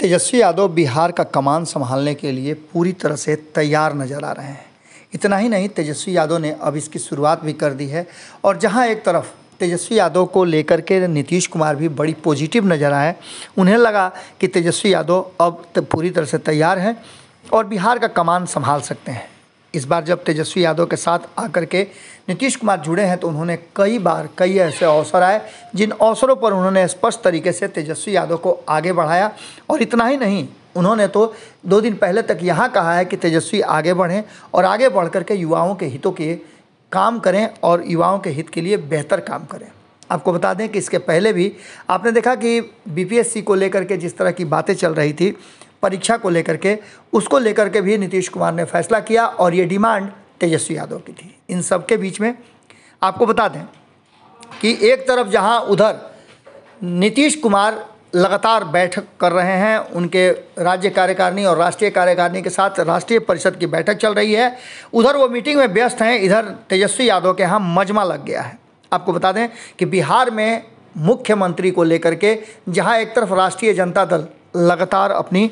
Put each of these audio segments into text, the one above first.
तेजस्वी यादव बिहार का कमान संभालने के लिए पूरी तरह से तैयार नजर आ रहे हैं इतना ही नहीं तेजस्वी यादव ने अब इसकी शुरुआत भी कर दी है और जहां एक तरफ तेजस्वी यादव को लेकर के नीतीश कुमार भी बड़ी पॉजिटिव नज़र आए उन्हें लगा कि तेजस्वी यादव अब पूरी तरह से तैयार हैं और बिहार का कमान संभाल सकते हैं इस बार जब तेजस्वी यादव के साथ आकर के नीतीश कुमार जुड़े हैं तो उन्होंने कई बार कई ऐसे अवसर आए जिन अवसरों पर उन्होंने स्पष्ट तरीके से तेजस्वी यादव को आगे बढ़ाया और इतना ही नहीं उन्होंने तो दो दिन पहले तक यहाँ कहा है कि तेजस्वी आगे बढ़ें और आगे बढ़ कर के युवाओं के हितों के काम करें और युवाओं के हित के लिए बेहतर काम करें आपको बता दें कि इसके पहले भी आपने देखा कि बीपीएससी को लेकर के जिस तरह की बातें चल रही थी परीक्षा को लेकर के उसको लेकर के भी नीतीश कुमार ने फैसला किया और ये डिमांड तेजस्वी यादव की थी इन सब के बीच में आपको बता दें कि एक तरफ जहां उधर नीतीश कुमार लगातार बैठक कर रहे हैं उनके राज्य कार्यकारिणी और राष्ट्रीय कार्यकारिणी के साथ राष्ट्रीय परिषद की बैठक चल रही है उधर वो मीटिंग में व्यस्त हैं इधर तेजस्वी यादव के यहाँ मजमा लग गया है आपको बता दें कि बिहार में मुख्यमंत्री को लेकर के जहाँ एक तरफ राष्ट्रीय जनता दल लगातार अपनी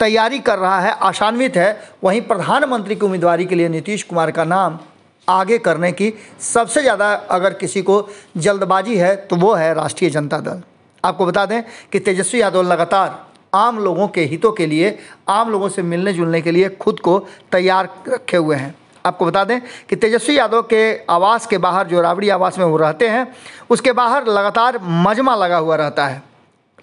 तैयारी कर रहा है आशान्वित है वहीं प्रधानमंत्री की उम्मीदवारी के लिए नीतीश कुमार का नाम आगे करने की सबसे ज़्यादा अगर किसी को जल्दबाजी है तो वो है राष्ट्रीय जनता दल आपको बता दें कि तेजस्वी यादव लगातार आम लोगों के हितों के लिए आम लोगों से मिलने जुलने के लिए खुद को तैयार रखे हुए हैं आपको बता दें कि तेजस्वी यादव के आवास के बाहर जो राबड़ी आवास में वो रहते हैं उसके बाहर लगातार मजमा लगा हुआ रहता है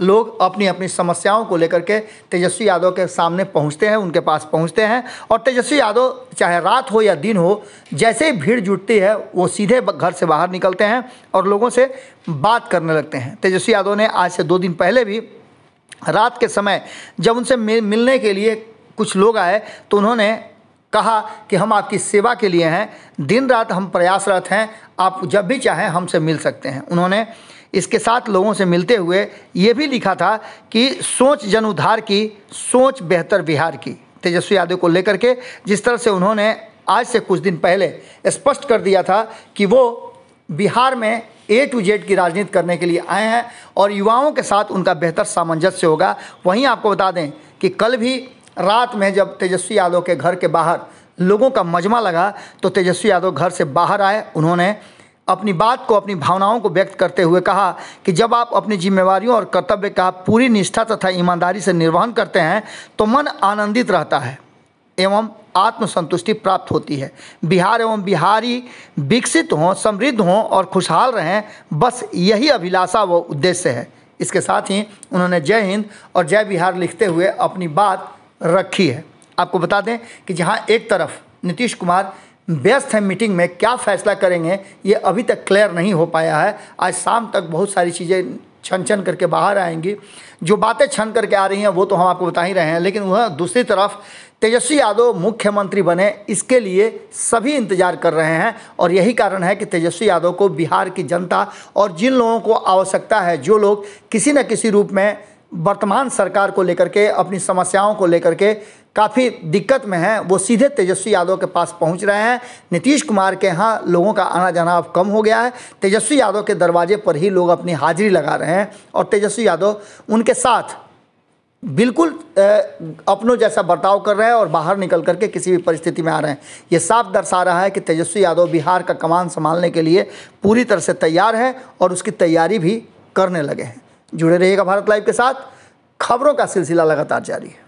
लोग अपनी अपनी समस्याओं को लेकर के तेजस्वी यादव के सामने पहुंचते हैं उनके पास पहुंचते हैं और तेजस्वी यादव चाहे रात हो या दिन हो जैसे ही भीड़ जुटती है वो सीधे घर से बाहर निकलते हैं और लोगों से बात करने लगते हैं तेजस्वी यादव ने आज से दो दिन पहले भी रात के समय जब उनसे मिलने के लिए कुछ लोग आए तो उन्होंने कहा कि हम आपकी सेवा के लिए हैं दिन रात हम प्रयासरत हैं आप जब भी चाहें हमसे मिल सकते हैं उन्होंने इसके साथ लोगों से मिलते हुए ये भी लिखा था कि सोच जन उद्धार की सोच बेहतर बिहार की तेजस्वी यादव को लेकर के जिस तरह से उन्होंने आज से कुछ दिन पहले स्पष्ट कर दिया था कि वो बिहार में ए टू जेड की राजनीति करने के लिए आए हैं और युवाओं के साथ उनका बेहतर सामंजस्य होगा वहीं आपको बता दें कि कल भी रात में जब तेजस्वी यादव के घर के बाहर लोगों का मजमा लगा तो तेजस्वी यादव घर से बाहर आए उन्होंने अपनी बात को अपनी भावनाओं को व्यक्त करते हुए कहा कि जब आप अपनी जिम्मेवारियों और कर्तव्य का पूरी निष्ठा तथा ईमानदारी से निर्वहन करते हैं तो मन आनंदित रहता है एवं आत्मसंतुष्टि प्राप्त होती है बिहार एवं बिहारी विकसित हों समृद्ध हों और खुशहाल रहें बस यही अभिलाषा व उद्देश्य है इसके साथ ही उन्होंने जय हिंद और जय बिहार लिखते हुए अपनी बात रखी है आपको बता दें कि जहाँ एक तरफ नीतीश कुमार व्यस्त हैं मीटिंग में क्या फैसला करेंगे ये अभी तक क्लियर नहीं हो पाया है आज शाम तक बहुत सारी चीज़ें छन छन करके बाहर आएंगी जो बातें छन करके आ रही हैं वो तो हम आपको बता ही रहे हैं लेकिन वह दूसरी तरफ तेजस्वी यादव मुख्यमंत्री बने इसके लिए सभी इंतजार कर रहे हैं और यही कारण है कि तेजस्वी यादव को बिहार की जनता और जिन लोगों को आवश्यकता है जो लोग किसी न किसी रूप में वर्तमान सरकार को लेकर के अपनी समस्याओं को लेकर के काफ़ी दिक्कत में हैं वो सीधे तेजस्वी यादव के पास पहुंच रहे हैं नीतीश कुमार के यहाँ लोगों का आना जाना अब कम हो गया है तेजस्वी यादव के दरवाजे पर ही लोग अपनी हाजिरी लगा रहे हैं और तेजस्वी यादव उनके साथ बिल्कुल अपनों जैसा बर्ताव कर रहे हैं और बाहर निकल करके किसी भी परिस्थिति में आ रहे हैं ये साफ दर्शा रहा है कि तेजस्वी यादव बिहार का कमान संभालने के लिए पूरी तरह से तैयार है और उसकी तैयारी भी करने लगे हैं जुड़े रहिएगा भारत लाइव के साथ खबरों का सिलसिला लगातार जारी है